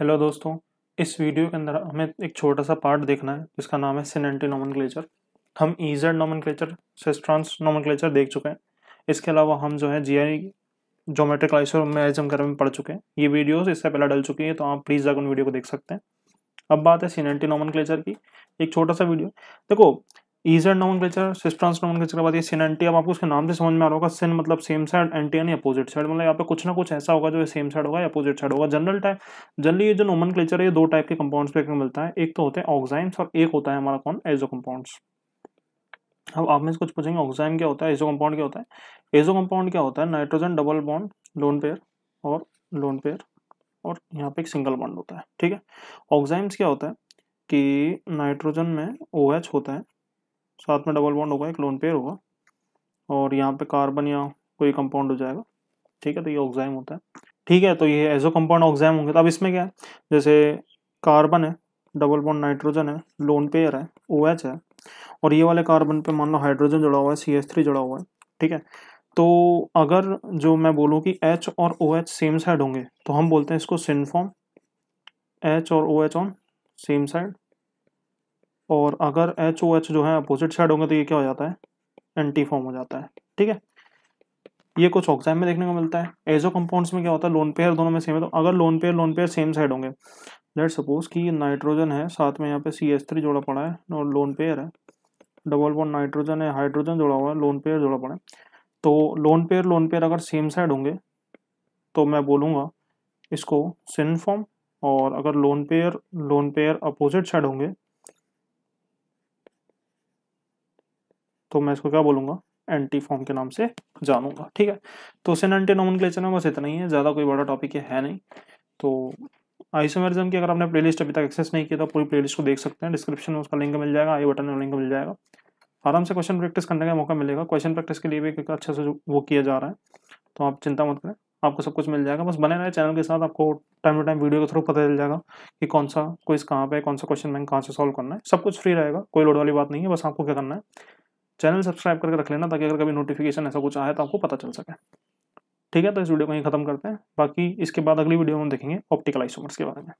hello दोस्तों इस video के अंदर हमें एक छोटा सा पार्ट देखना है जिसका नाम है सिनेंटी क्लेचर हम E Z nomenclature cis trans nomenclature देख चुके हैं इसके अलावा हम जो है जी आई जोमेट्रिक आइसोमेरिज्म के बारे में पढ़ चुके हैं ये वीडियोस इससे पहले डल चुकी है तो आप प्लीज़ जाकर उन वीडियो को देख सकते हैं अब बात है सिनेंटी क्लेचर की एक छोटा सा वीडियो देखो E Z nomenclature cis trans nomenclature के बाद ये एंटी अब आपको उसके नाम से समझ में आ रहा होगा सिन मतलब सेम साइड एंटी यानी अपोजिट साइड मतलब यहाँ पे कुछ ना कुछ ऐसा होगा जो सेम साइड होगा या अपोजिट साइड होगा जनरल टाइप जनरली ये जो नोमन क्लेचर है ये दो टाइप के कंपाउंड्स पे मिलता है एक तो होते हैं ऑक्साइम्स और एक होता है हमारा कौन एजो कंपाउंड्स अब आप में से कुछ पूछेंगे ऑक्साइम क्या होता है एजो कंपाउंड क्या होता है एजो कंपाउंड क्या होता है nitrogen double bond lone pair और लोन पेयर और यहाँ पे एक सिंगल बॉन्ड होता है ठीक है ऑक्साइम्स क्या होता है कि नाइट्रोजन में ओ OH होता है साथ में डबल बॉन्ड होगा एक लोन पेयर होगा और यहाँ पे कार्बन या कोई कंपाउंड हो जाएगा ठीक है तो ये ऑक्साइम होता है ठीक है तो ये एजो कंपाउंड ऑक्साइम होंगे तो अब इसमें क्या है जैसे कार्बन है डबल बॉन्ड नाइट्रोजन है लोन पेयर है ओ OH है और ये वाले कार्बन पर मान लो हाइड्रोजन जुड़ा हुआ है सी एस थ्री जुड़ा हुआ है ठीक है तो अगर जो मैं बोलूँ कि एच और O OH H same side होंगे तो हम बोलते हैं इसको सिनफॉर्म एच और O OH H on same side और अगर एच ओ एच जो है अपोजिट साइड होंगे तो ये क्या हो जाता है एंटी फॉर्म हो जाता है ठीक है ये कुछ ऑक्साइड में देखने को मिलता है एजो कंपाउंड्स में क्या होता है लोन पेयर दोनों में सेम है तो अगर lone pair lone pair same side होंगे लेट सपोज कि नाइट्रोजन है साथ में यहाँ पे सी एस थ्री जोड़ा पड़ा है और लोन पेयर है डबल वन नाइट्रोजन है हाइड्रोजन जोड़ा हुआ है लोन पेयर जोड़ा पड़ा है तो लोन पेयर लोन पेयर अगर सेम साइड होंगे तो मैं बोलूँगा इसको सिन फॉर्म और अगर lone pair lone pair opposite side होंगे तो मैं इसको क्या बोलूँगा एंटी फॉर्म के नाम से जानूंगा ठीक है तो सेन एंटी क्लेचर में बस इतना ही है ज़्यादा कोई बड़ा टॉपिक है नहीं तो आइसोमेरिज्म की अगर आपने प्लेलिस्ट अभी तक एक्सेस नहीं किया तो पूरी प्लेलिस्ट को देख सकते हैं डिस्क्रिप्शन में उसका लिंक मिल जाएगा आई बटन में लिंक मिल जाएगा आराम से क्वेश्चन प्रैक्टिस करने का मौका मिलेगा क्वेश्चन प्रैक्टिस के लिए भी अच्छे से वो किया जा रहा है तो आप चिंता मत करें आपको सब कुछ मिल जाएगा बस बने रहे चैनल के साथ आपको टाइम टू टाइम वीडियो के थ्रू पता चल जाएगा कि कौन सा क्विज कहाँ पे कौन सा क्वेश्चन बैंक कहाँ से सॉल्व करना है सब कुछ फ्री रहेगा कोई लोड वाली बात नहीं है बस आपको क्या करना है चैनल सब्सक्राइब करके रख लेना ताकि अगर कभी नोटिफिकेशन ऐसा कुछ आए तो आपको पता चल सके ठीक है तो इस वीडियो को यहीं खत्म करते हैं बाकी इसके बाद अगली वीडियो में हम देखेंगे ऑप्टिकल आइसोमर्स के बारे में